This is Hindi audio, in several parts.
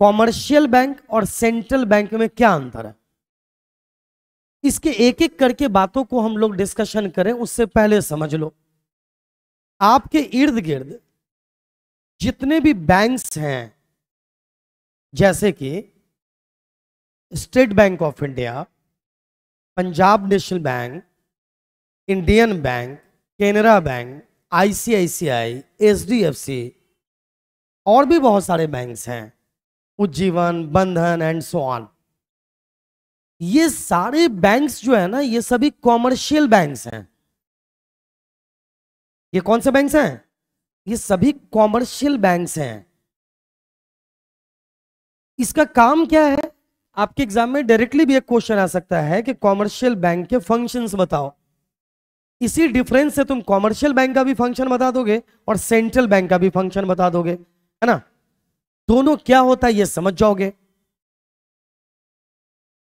कॉमर्शियल बैंक और सेंट्रल बैंक में क्या अंतर है इसके एक एक करके बातों को हम लोग डिस्कशन करें उससे पहले समझ लो आपके इर्द गिर्द जितने भी बैंक्स हैं जैसे कि State Bank of India Punjab National Bank Indian Bank Canara Bank ICICI HDFC और भी बहुत सारे बैंक्स हैं उज्जीवन बंधन एंड सो ऑन ये सारे बैंक्स जो है ना ये सभी कॉमर्शियल बैंक्स हैं ये कौन से बैंक्स हैं ये सभी कॉमर्शियल बैंक्स हैं इसका काम क्या है आपके एग्जाम में डायरेक्टली भी एक क्वेश्चन आ सकता है कि कॉमर्शियल बैंक के फंक्शंस बताओ इसी डिफरेंस से तुम कॉमर्शियल बैंक का भी फंक्शन बता दोगे और सेंट्रल बैंक का भी फंक्शन बता दोगे है ना दोनों क्या होता है ये समझ जाओगे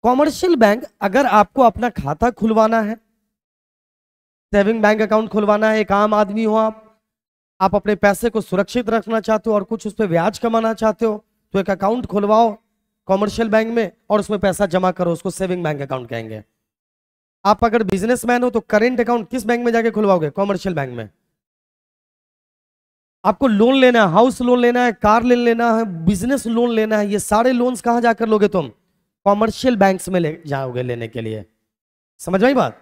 कॉमर्शियल बैंक अगर आपको अपना खाता खुलवाना है सेविंग बैंक अकाउंट खुलवाना है एक आम आदमी हो आप आप अपने पैसे को सुरक्षित रखना चाहते हो और कुछ उस पर ब्याज कमाना चाहते हो तो एक अकाउंट खुलवाओ कॉमर्शियल बैंक में और उसमें पैसा जमा करो उसको सेविंग बैंक अकाउंट कहेंगे आप अगर बिजनेसमैन हो तो करेंट अकाउंट किस बैंक में जाके खुलवाओगे कॉमर्शियल बैंक में आपको लोन लेना है हाउस लोन लेना है कार लोन लेना है बिजनेस लोन लेना है ये सारे लोन्स कहाँ जाकर लोगे तुम कॉमर्शियल बैंक्स में ले जाओगे लेने के लिए समझ में बात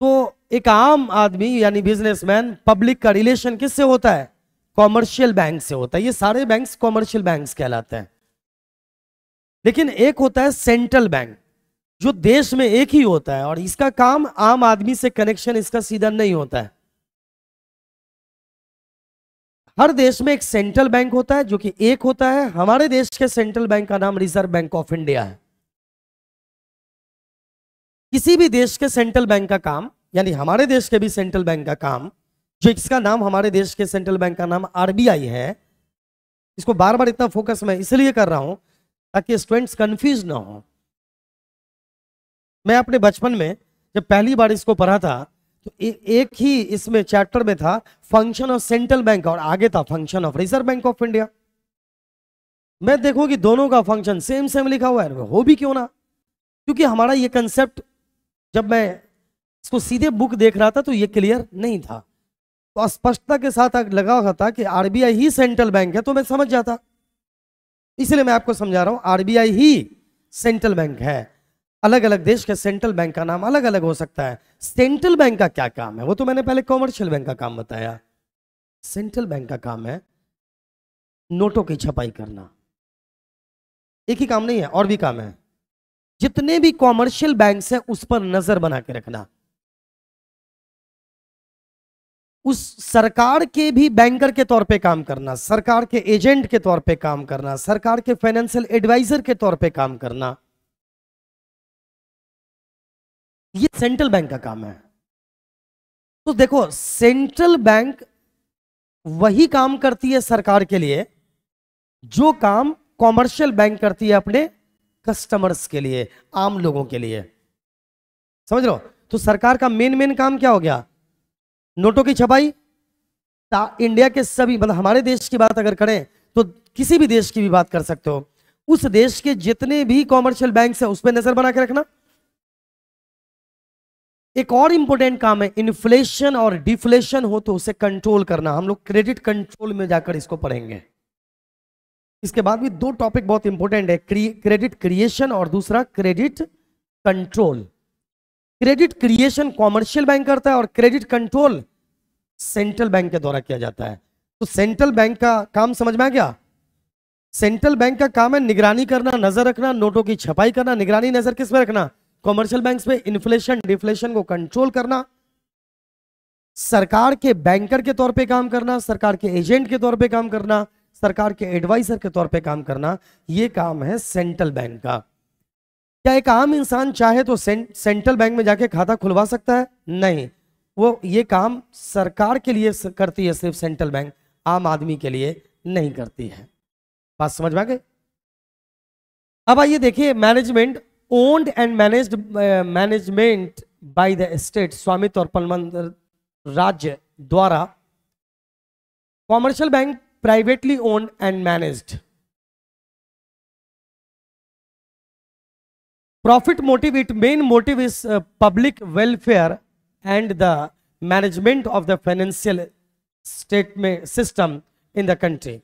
तो एक आम आदमी यानी बिजनेसमैन पब्लिक का रिलेशन किससे होता है कॉमर्शियल बैंक से होता है ये सारे बैंक्स कॉमर्शियल बैंक्स कहलाते हैं लेकिन एक होता है सेंट्रल बैंक जो देश में एक ही होता है और इसका काम आम आदमी से कनेक्शन इसका सीधा नहीं होता है हर देश में एक सेंट्रल बैंक होता है जो कि एक होता है हमारे देश के सेंट्रल बैंक का नाम रिजर्व बैंक ऑफ इंडिया है किसी भी देश के सेंट्रल बैंक का काम यानी हमारे देश के भी सेंट्रल बैंक का काम जो इसका नाम हमारे देश के सेंट्रल बैंक का नाम आरबीआई है इसको बार बार इतना फोकस मैं इसलिए कर रहा हूं ताकि स्टूडेंट्स कंफ्यूज ना हो मैं अपने बचपन में जब पहली बार इसको पढ़ा था तो ए, एक ही इसमें चैप्टर में था फंक्शन ऑफ सेंट्रल बैंक और आगे था function of Reserve Bank of India मैं देखूं कि दोनों का फंक्शन सेम सेम लिखा हुआ है हो भी क्यों ना क्योंकि हमारा ये कंसेप्ट जब मैं इसको सीधे बुक देख रहा था तो ये क्लियर नहीं था तो स्पष्टता के साथ लगा हुआ था कि आरबीआई ही सेंट्रल बैंक है तो मैं समझ जाता इसलिए मैं आपको समझा रहा हूं आरबीआई ही सेंट्रल बैंक है अलग अलग देश के सेंट्रल बैंक का नाम अलग अलग हो सकता है सेंट्रल बैंक का क्या काम है वो तो मैंने पहले कॉमर्शियल बैंक का काम बताया सेंट्रल बैंक का काम है नोटों की छपाई करना एक ही काम नहीं है और भी काम है जितने भी कॉमर्शियल बैंक हैं उस पर नजर बना के रखना उस सरकार के भी बैंकर के तौर पे काम करना सरकार के एजेंट के तौर पे काम करना सरकार के फाइनेंशियल एडवाइजर के तौर पे काम करना ये सेंट्रल बैंक का काम है तो देखो सेंट्रल बैंक वही काम करती है सरकार के लिए जो काम कॉमर्शियल बैंक करती है अपने कस्टमर्स के लिए आम लोगों के लिए समझ लो तो सरकार का मेन मेन काम क्या हो गया नोटों की छपाई इंडिया के सभी मतलब हमारे देश की बात अगर करें तो किसी भी देश की भी बात कर सकते हो उस देश के जितने भी कॉमर्शियल बैंक है उस पर नजर बना के रखना एक और इंपॉर्टेंट काम है इन्फ्लेशन और डिफ्लेशन हो तो उसे कंट्रोल करना हम लोग क्रेडिट कंट्रोल में जाकर इसको पढ़ेंगे इसके बाद भी दो टॉपिक बहुत इंपॉर्टेंट है क्रेडिट क्रिएशन और दूसरा credit control credit creation commercial bank करता है और क्रेडिट कंट्रोल सेंट्रल बैंक के द्वारा किया जाता है तो सेंट्रल बैंक का काम समझ में आ गया सेंट्रल बैंक का काम है निगरानी करना नजर रखना नोटों की छपाई करना निगरानी नजर किस पर रखना कॉमर्शियल बैंक्स में इन्फ्लेशन डिफ्लेशन को कंट्रोल करना सरकार के बैंकर के तौर पे काम करना सरकार के एजेंट के तौर पे काम करना सरकार के एडवाइजर के तौर पे काम करना ये काम है सेंट्रल बैंक का क्या एक आम इंसान चाहे तो सेंट्रल बैंक में जाके खाता खुलवा सकता है नहीं वो ये काम सरकार के लिए करती है सिर्फ सेंट्रल बैंक आम आदमी के लिए नहीं करती है बात समझ में आ गए अब आइए देखिए management owned and managed uh, management by the state स्वामित्व और पलमन राज्य द्वारा commercial bank privately owned and managed profit motive its main motive is uh, public welfare and the management of the financial state में system in the country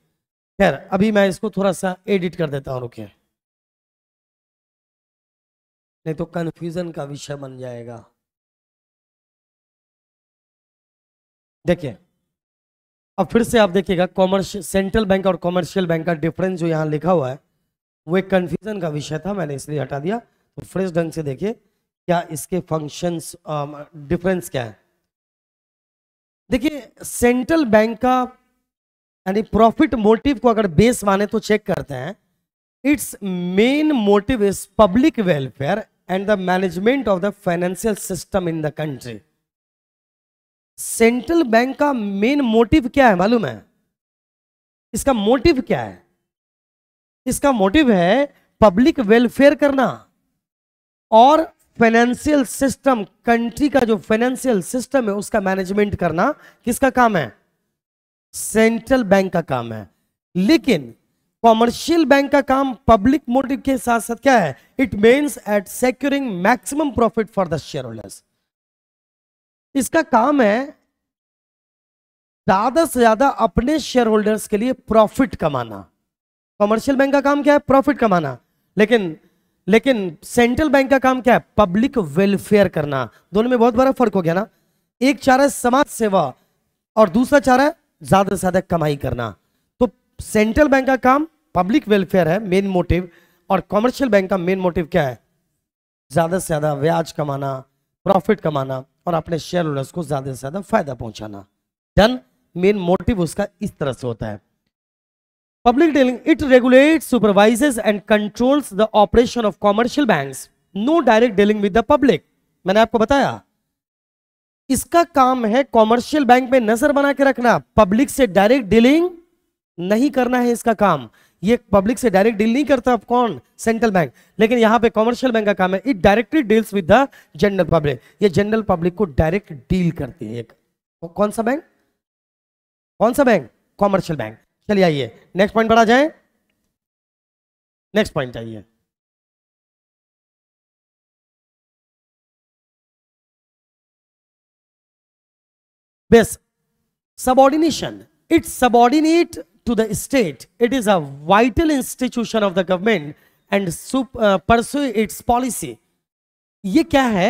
खैर अभी मैं इसको थोड़ा सा एडिट कर देता हूँ रुकिए नहीं तो कन्फ्यूजन का विषय बन जाएगा देखिए अब फिर से आप देखिएगा कॉमर्श सेंट्रल बैंक और कॉमर्शियल बैंक का डिफरेंस जो यहाँ लिखा हुआ है वो एक कन्फ्यूजन का विषय था मैंने इसलिए हटा दिया तो फ्रेश ढंग से देखिए क्या इसके फंक्शंस डिफरेंस um, क्या है देखिए सेंट्रल बैंक का यानी प्रॉफिट मोटिव को अगर बेस माने तो चेक करते हैं its main motive is public welfare and the management of the financial system in the country. Central bank का मेन मोटिव क्या है मालूम है इसका मोटिव क्या है इसका मोटिव है पब्लिक वेलफेयर करना और फाइनेंशियल सिस्टम कंट्री का जो फाइनेंशियल सिस्टम है उसका मैनेजमेंट करना किसका काम है सेंट्रल बैंक का काम है लेकिन कॉमर्शियल बैंक का काम पब्लिक मोटिव के साथ साथ क्या है it means at securing maximum profit for the shareholders इसका काम है ज्यादा से ज्यादा अपने शेयर होल्डर्स के लिए प्रॉफिट कमाना कॉमर्शियल बैंक का काम क्या है प्रॉफिट कमाना लेकिन लेकिन सेंट्रल बैंक का काम क्या है पब्लिक वेलफेयर करना दोनों में बहुत बड़ा फर्क हो गया ना एक चारा है समाज सेवा और दूसरा चारा है ज्यादा से ज्यादा कमाई करना सेंट्रल बैंक का काम पब्लिक वेलफेयर है मेन मोटिव और कॉमर्शियल बैंक का मेन मोटिव क्या है ज़्यादा से ज़्यादा ब्याज कमाना प्रॉफिट कमाना और अपने शेयर होल्डर्स को ज़्यादा से ज़्यादा फायदा पहुंचाना डन मेन मोटिव उसका इस तरह से होता है public dealing it regulate supervises and controls the operation of commercial banks no direct dealing with the public मैंने आपको बताया इसका काम है कॉमर्शियल बैंक में नजर बना के रखना पब्लिक से डायरेक्ट डीलिंग नहीं करना है इसका काम ये पब्लिक से डायरेक्ट डील नहीं करता अब कौन सेंट्रल बैंक लेकिन यहाँ पे कॉमर्शियल बैंक का काम है it directly deals with the general public ये जनरल पब्लिक को डायरेक्ट डील करती है एक कौन सा बैंक कौन सा बैंक कॉमर्शियल बैंक चलिए आइए नेक्स्ट पॉइंट पर आ जाए नेक्स्ट पॉइंट आइए base subordination it subordinate to the state. It is a vital institution of the government and uh, pursue its policy. ये क्या है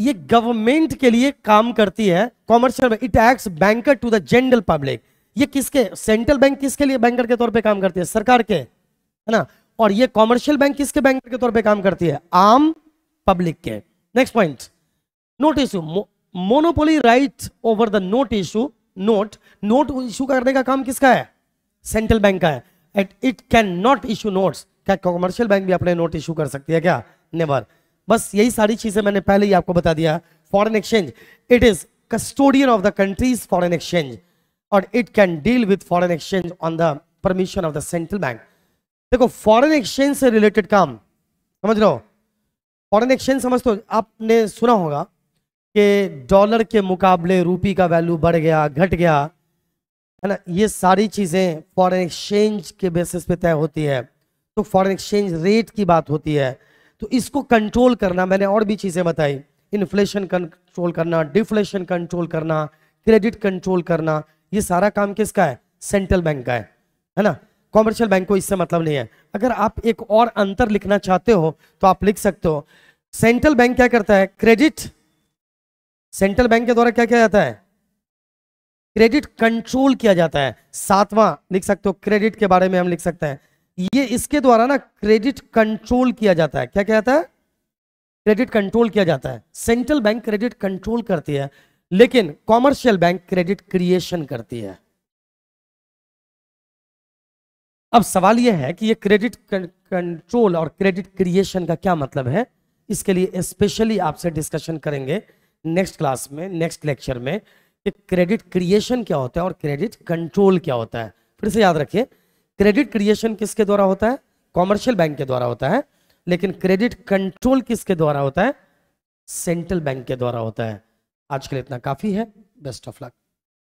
ये गवर्नमेंट के लिए काम करती है commercial it acts banker to the general public ये किसके सेंट्रल बैंक किसके लिए बैंकर के तौर पे काम करती है सरकार के है ना और ये कॉमर्शियल बैंक किसके बैंकर के तौर पे काम करती है आम पब्लिक के next point note issue monopoly right over the note issue note note issue करने का काम किसका है सेंट्रल बैंक का है at it can not issue notes क्या कॉमर्शियल बैंक भी अपने नोट इशू कर सकती है क्या नेवर बस यही सारी चीजें मैंने पहले ही आपको बता दिया foreign exchange it is custodian of the country's foreign exchange और it can deal with foreign exchange on the permission of the central bank देखो फॉरन एक्सचेंज से रिलेटेड काम समझ लो फॉरन एक्सचेंज समझ तो आपने सुना होगा कि डॉलर के मुकाबले रूपी का वैल्यू बढ़ गया घट गया है ना ये सारी चीज़ें फॉरेन एक्सचेंज के बेसिस पे तय होती है तो फॉरेन एक्सचेंज रेट की बात होती है तो इसको कंट्रोल करना मैंने और भी चीज़ें बताई इन्फ्लेशन कंट्रोल करना डिफ्लेशन कंट्रोल करना क्रेडिट कंट्रोल करना ये सारा काम किसका है सेंट्रल बैंक का है है ना कॉमर्शियल बैंक को इससे मतलब नहीं है अगर आप एक और अंतर लिखना चाहते हो तो आप लिख सकते हो सेंट्रल बैंक क्या करता है क्रेडिट सेंट्रल बैंक के द्वारा क्या किया जाता है क्रेडिट कंट्रोल किया जाता है सातवां लिख सकते हो क्रेडिट के बारे में हम लिख सकते हैं ये इसके द्वारा ना क्रेडिट कंट्रोल किया जाता है क्या कहता है क्रेडिट कंट्रोल किया जाता है सेंट्रल बैंक क्रेडिट कंट्रोल करती है लेकिन कॉमर्शियल बैंक क्रेडिट क्रिएशन करती है अब सवाल यह है कि ये क्रेडिट कंट्रोल और क्रेडिट क्रिएशन का क्या मतलब है इसके लिए स्पेशली आपसे डिस्कशन करेंगे नेक्स्ट क्लास में नेक्स्ट लेक्चर में कि क्रेडिट क्रिएशन क्या होता है और क्रेडिट कंट्रोल क्या होता है फिर से याद रखिए क्रेडिट क्रिएशन किसके द्वारा होता है कॉमर्शियल बैंक के द्वारा होता है लेकिन क्रेडिट कंट्रोल किसके द्वारा होता है सेंट्रल बैंक के द्वारा होता है आज के लिए इतना काफी है बेस्ट ऑफ लक